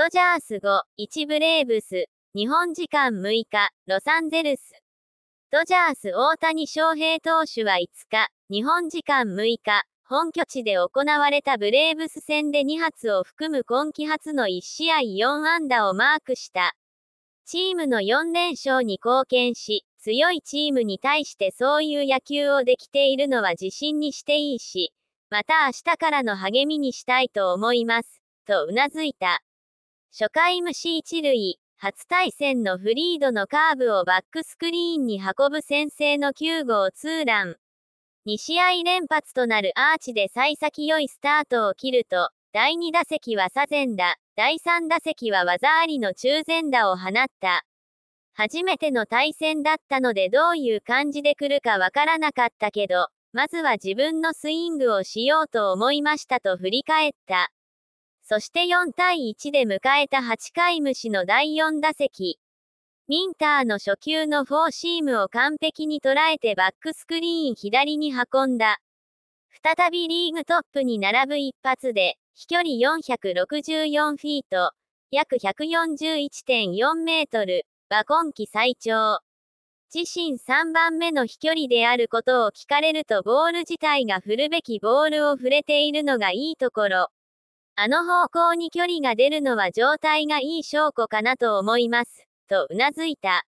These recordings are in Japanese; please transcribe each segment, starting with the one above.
ドジャース5、1ブレーブス、日本時間6日、ロサンゼルス。ドジャース大谷翔平投手は5日、日本時間6日、本拠地で行われたブレーブス戦で2発を含む今季初の1試合4安打をマークした。チームの4連勝に貢献し、強いチームに対してそういう野球をできているのは自信にしていいし、また明日からの励みにしたいと思います、とうなずいた。初回虫一塁、初対戦のフリードのカーブをバックスクリーンに運ぶ先制の9号ツーラン。2試合連発となるアーチで幸先良いスタートを切ると、第2打席は左前打、第3打席は技ありの中前打を放った。初めての対戦だったのでどういう感じで来るかわからなかったけど、まずは自分のスイングをしようと思いましたと振り返った。そして4対1で迎えた8回虫の第4打席。ミンターの初球のフォーシームを完璧に捉えてバックスクリーン左に運んだ。再びリーグトップに並ぶ一発で、飛距離464フィート、約141.4メートル、は今季最長。自身3番目の飛距離であることを聞かれるとボール自体が振るべきボールを触れているのがいいところ。あの方向に距離が出るのは状態がいい証拠かなと思います、とうなずいた。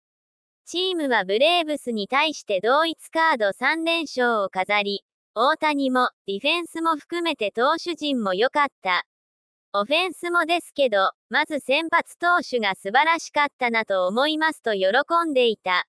チームはブレーブスに対して同一カード3連勝を飾り、大谷もディフェンスも含めて投手陣も良かった。オフェンスもですけど、まず先発投手が素晴らしかったなと思いますと喜んでいた。